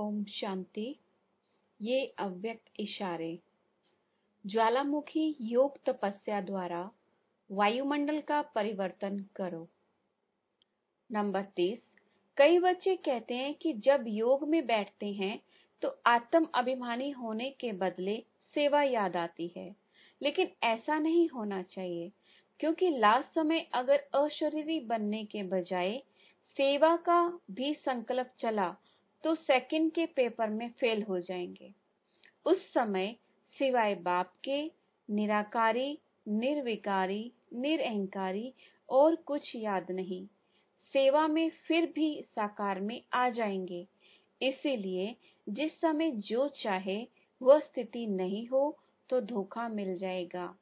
ओम शांति ये अव्यक्त इशारे ज्वालामुखी योग तपस्या द्वारा वायुमंडल का परिवर्तन करो नंबर तीस कई बच्चे कहते हैं कि जब योग में बैठते हैं तो आत्म अभिमानी होने के बदले सेवा याद आती है लेकिन ऐसा नहीं होना चाहिए क्योंकि लास्ट समय अगर अशरीरी बनने के बजाय सेवा का भी संकल्प चला तो सेकंड के पेपर में फेल हो जाएंगे उस समय सिवाय बाप के निराकारी निर्विकारी निरअहकारी और कुछ याद नहीं सेवा में फिर भी साकार में आ जाएंगे इसीलिए जिस समय जो चाहे वह स्थिति नहीं हो तो धोखा मिल जाएगा